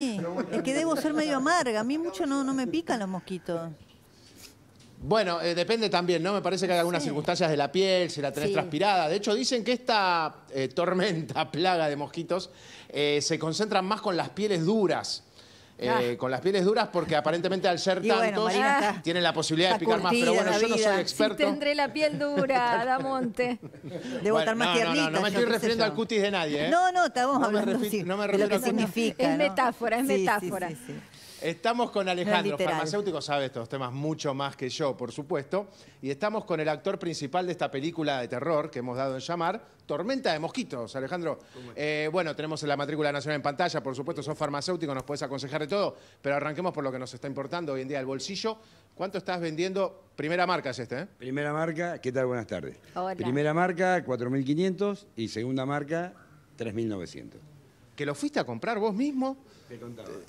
Es que debo ser medio amarga. A mí mucho no, no me pican los mosquitos. Bueno, eh, depende también, ¿no? Me parece que hay algunas circunstancias de la piel, si la tenés transpirada. De hecho, dicen que esta eh, tormenta, plaga de mosquitos, eh, se concentran más con las pieles duras eh, ah. con las pieles duras porque aparentemente al ser tantos tienen la posibilidad de picar más. Pero bueno, yo no soy experto. Sí tendré la piel dura, Damonte. Debo estar más no, tiernita. No, no, me estoy refiriendo al cutis de nadie. ¿eh? No, no, estamos no hablando me sí, de lo que significa. Es metáfora, es metáfora. Sí, sí, Estamos con Alejandro, farmacéutico, sabe estos temas mucho más que yo, por supuesto. Y estamos con el actor principal de esta película de terror que hemos dado en llamar, Tormenta de Mosquitos. Alejandro, eh, bueno, tenemos la matrícula nacional en pantalla, por supuesto, sos farmacéutico, nos puedes aconsejar de todo, pero arranquemos por lo que nos está importando hoy en día, el bolsillo. ¿Cuánto estás vendiendo? Primera marca es este, ¿eh? Primera marca, ¿qué tal? Buenas tardes. Primera marca, 4.500 y segunda marca, 3.900 que lo fuiste a comprar vos mismo.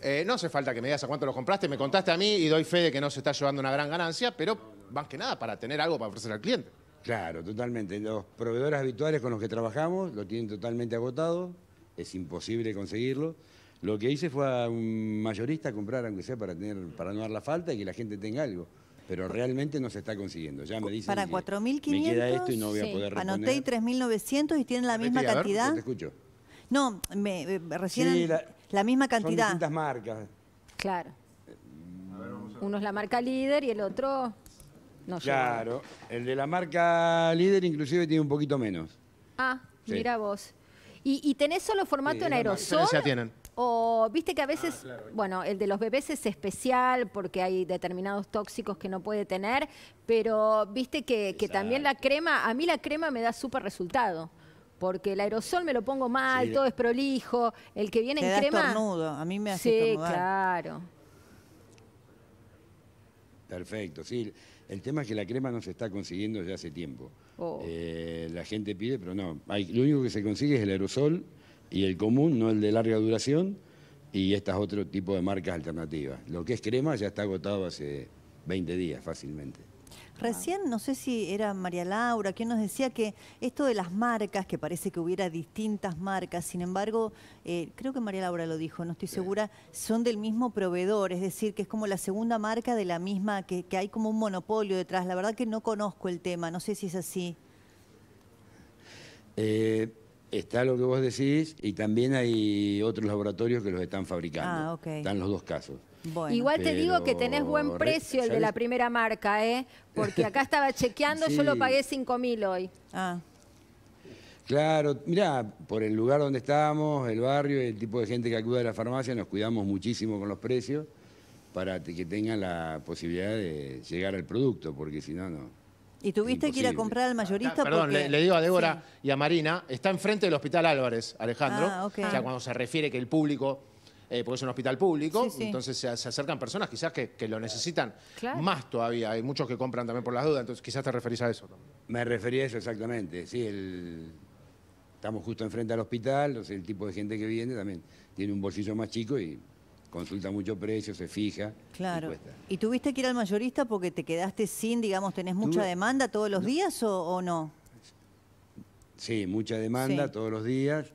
Eh, no hace falta que me digas a cuánto lo compraste, me contaste a mí y doy fe de que no se está llevando una gran ganancia, pero más que nada para tener algo para ofrecer al cliente. Claro, totalmente. Los proveedores habituales con los que trabajamos lo tienen totalmente agotado, es imposible conseguirlo. Lo que hice fue a un mayorista comprar, aunque sea para, tener, para no dar la falta y que la gente tenga algo pero realmente no se está consiguiendo. Ya me dicen para 4.500. Me y no voy a poder Anoté 3.900 y tienen la misma cantidad. Te escucho. No, me, eh, recién la, misma cantidad. Son distintas marcas. Claro. Uno es la marca líder y el otro no Claro, el de la marca líder inclusive tiene un poquito menos. Ah, mira vos. ¿Y, tenés solo formato en aerosol? Ya tienen. O viste que a veces, ah, bueno, el de los bebés es especial porque hay determinados tóxicos que no puede tener, pero viste que, que también la crema, a mí la crema me da súper resultado porque el aerosol me lo pongo mal, todo es prolijo, el que viene Te en crema. Estornudo. A mí me hace Sí, claro. Perfecto, sí. El tema es que la crema no se está consiguiendo ya hace tiempo. Oh. Eh, la gente pide, pero no. lo único que se consigue es el aerosol y el común, no el de larga duración, y estas es otro tipo de marcas alternativas. Lo que es crema ya está agotado hace 20 días fácilmente. Recién, no sé si era María Laura, quien nos decía que esto de las marcas, que parece que hubiera distintas marcas, sin embargo, eh, creo que María Laura lo dijo, no estoy segura, son del mismo proveedor, es decir, que es como la segunda marca de la misma, que, hay como un monopolio detrás. La verdad que no conozco el tema, no sé si es así. Eh, Está lo que vos decís y también hay otros laboratorios que los están fabricando. Ah, ok. Están los dos casos. Igual te digo que tenés buen precio el de la primera marca, ¿eh? Porque acá estaba chequeando, yo lo pagué 5 mil hoy. Ah. Claro, mira por el lugar donde estábamos, el barrio, el tipo de gente que acude a la farmacia, nos cuidamos muchísimo con los precios para que tengan la posibilidad de llegar al producto, porque si no, no. Y tuviste que ir a comprar al mayorista. perdón, le, digo a Débora y a Marina, está enfrente del Hospital Álvarez, Alejandro. Ah, o sea, cuando se refiere que el público, eh, porque es un hospital público, entonces se, acercan personas quizás que, lo necesitan más todavía. Hay muchos que compran también por las dudas, entonces quizás te referís a eso. Me referí a eso exactamente, sí. El... Estamos justo enfrente al hospital, el tipo de gente que viene también tiene un bolsillo más chico y consulta mucho precio, se fija. Claro. Y, tuviste que ir al mayorista porque te quedaste sin, digamos, tenés mucha demanda todos los días o, no? Sí, mucha demanda todos los días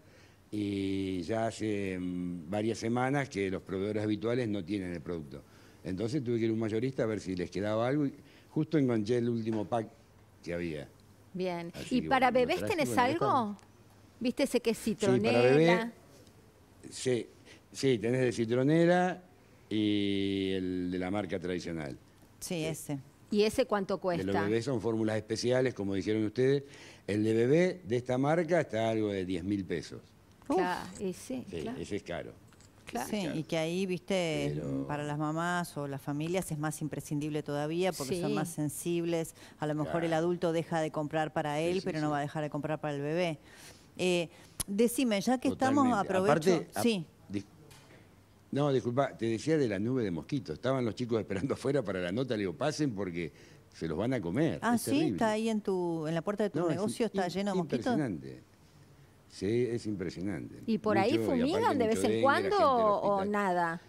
y ya hace mm, varias semanas que los proveedores habituales no tienen el producto. Entonces tuve que ir a un mayorista a ver si les quedaba algo y justo enganché el último pack que había. Bien. ¿Y para bebés tenés algo? ¿Viste ese quesito, es para sí, Sí, tenés de citronera y el de la marca tradicional. Sí, eh, ese. ¿Y ese cuánto cuesta? De los bebés son fórmulas especiales, como dijeron ustedes. El de bebé de esta marca está algo de 10 mil pesos. Claro, ese, sí, es caro. Claro. Sí, y que ahí, viste, para las mamás o las familias es más imprescindible todavía porque son más sensibles. A lo mejor el adulto deja de comprar para él, pero no va a dejar de comprar para el bebé. Eh, decime, ya que estamos, aprovecho... sí. No, disculpa, te decía de la nube de mosquitos. Estaban los chicos esperando afuera para la nota, le digo, pasen porque se los van a comer. Ah, sí, está ahí en tu, en la puerta de tu negocio, está lleno de mosquitos. Impresionante. Sí, es impresionante. ¿Y por ahí fumigan de vez en cuando o nada?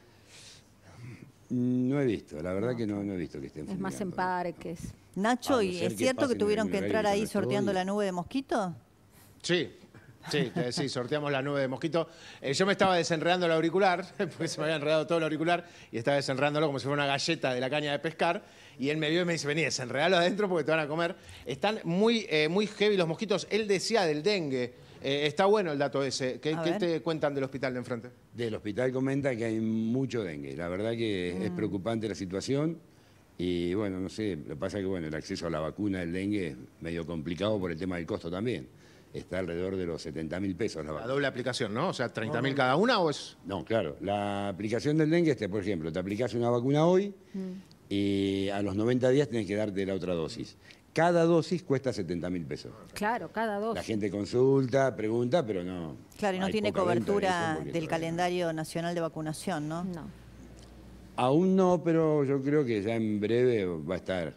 No he visto, la verdad que no, he visto que estén Es más en parques. Nacho, ¿y es cierto que tuvieron que entrar ahí sorteando la nube de mosquitos? Sí, Sí, sí, sorteamos la nube de mosquito. Eh, yo me estaba desenredando el auricular, porque se me había enredado todo el auricular, y estaba desenredándolo como si fuera una galleta de la caña de pescar. Y él me vio y me dice, vení, desenredalo adentro porque te van a comer. Están muy, eh, muy heavy los mosquitos. Él decía del dengue. Eh, está bueno el dato ese. ¿Qué, te cuentan del hospital de enfrente? Del hospital comenta que hay mucho dengue. La verdad que es mm. preocupante la situación. Y bueno, no sé, lo que pasa es que bueno, el acceso a la vacuna del dengue es medio complicado por el tema del costo también está alrededor de los 70 mil pesos la vacuna. La doble aplicación, ¿no? O sea, 30 mil cada una o es... No, claro. La aplicación del dengue, este, por ejemplo, te aplicas una vacuna hoy y mm. eh, a los 90 días tenés que darte la otra dosis. Cada dosis cuesta 70 mil pesos. Claro, cada dosis. La gente consulta, pregunta, pero no. Claro, y no tiene cobertura del calendario nacional de vacunación, ¿no? No. Aún no, pero yo creo que ya en breve va a estar.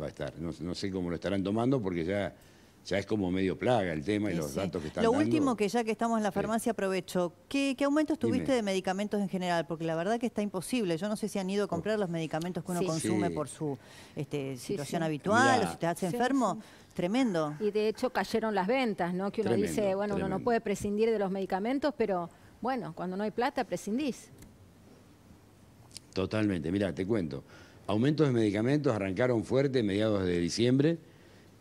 Va a estar. no sé cómo lo estarán tomando porque ya ya es como medio plaga el tema y los datos que están Lo último que ya que estamos en la farmacia aprovecho, ¿qué, aumentos tuviste de medicamentos en general? Porque la verdad que está imposible. Yo no sé si han ido a comprar los medicamentos que uno consume por su este, situación habitual o si te hace enfermo. Tremendo. Y de hecho cayeron las ventas, ¿no? Que uno dice, bueno, uno no puede prescindir de los medicamentos, pero bueno, cuando no hay plata, prescindís. Totalmente. Mira, te cuento. Aumentos de medicamentos arrancaron fuerte mediados de diciembre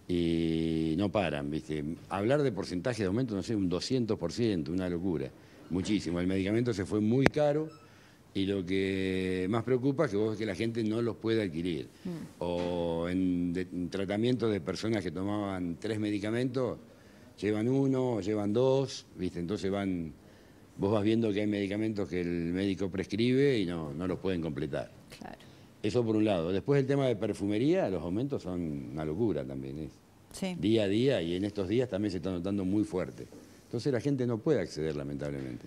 y no paran, ¿viste? Hablar de porcentaje de aumento, no sé, un 200%, una locura, muchísimo. El medicamento se fue muy caro y lo que más preocupa es que, vos, que la gente no los puede adquirir. Mm. O en, tratamientos tratamiento de personas que tomaban tres medicamentos, llevan uno, llevan dos, ¿viste? Entonces van, vos vas viendo que hay medicamentos que el médico prescribe y no, no los pueden completar. Claro. Eso por un lado. Después el tema de perfumería, los aumentos son una locura también. Es. Sí. Día a día y en estos días también se está notando muy fuerte. Entonces la gente no puede acceder, lamentablemente.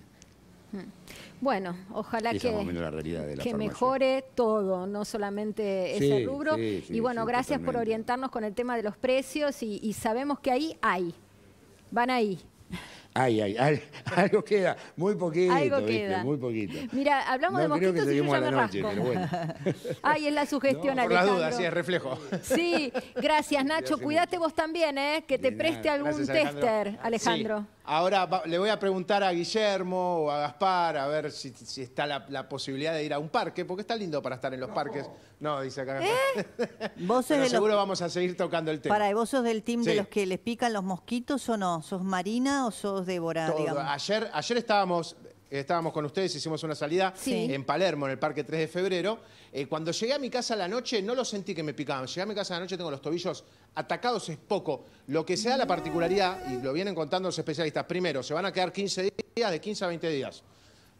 Hmm. Bueno, ojalá que, que mejore todo, no solamente ese rubro. y bueno, gracias por orientarnos con el tema de los precios y sabemos que ahí hay, van ahí. Ay, ay, ay, algo queda, muy poquito, muy poquito. Mira, hablamos de mosquitos y yo ya me rasco. Ay, es la sugestión, no, por las dudas, sí, es reflejo. Sí, gracias Nacho, cuídate vos también, ¿eh? que te preste algún tester, Alejandro. Ahora le voy a preguntar a Guillermo o a Gaspar a ver si, está la, posibilidad de ir a un parque, porque está lindo para estar en los parques. No, dice acá. ¿Eh? Pero seguro vamos a seguir tocando el tema. Para, ¿vos sos del team de los que les pican los mosquitos o no? ¿Sos marina o sos Débora? Ayer, ayer estábamos estábamos con ustedes, hicimos una salida en Palermo, en el Parque 3 de Febrero. Eh, cuando llegué a mi casa la noche, no lo sentí que me picaban. Llegué a mi casa la noche, tengo los tobillos atacados, es poco. Lo que sea la particularidad, y lo vienen contando los especialistas, primero, se van a quedar 15 días, de 15 a 20 días.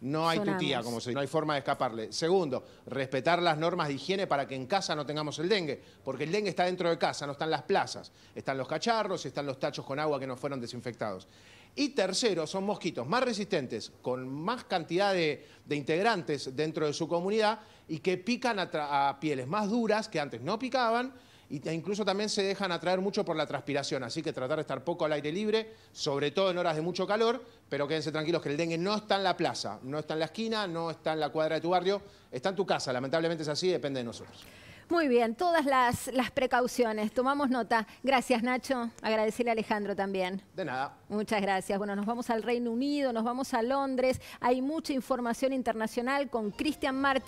No hay tutía, como se dice, no hay forma de escaparle. Segundo, respetar las normas de higiene para que en casa no tengamos el dengue, porque el dengue está dentro de casa, no están las plazas, están los cacharros, están los tachos con agua que no fueron desinfectados. Y tercero, son mosquitos más resistentes, con más cantidad de, integrantes dentro de su comunidad y que pican a pieles más duras que antes no picaban incluso también se dejan atraer mucho por la transpiración, así que tratar de estar poco al aire libre, sobre todo en horas de mucho calor, pero quédense tranquilos que el dengue no está en la plaza, no está en la esquina, no está en la cuadra de tu barrio, está en tu casa, lamentablemente es así, depende de nosotros. Muy bien, todas las, precauciones, tomamos nota. Gracias Nacho, agradecerle a Alejandro también. De nada. Muchas gracias. Bueno, nos vamos al Reino Unido, nos vamos a Londres, hay mucha información internacional con Cristian Martínez.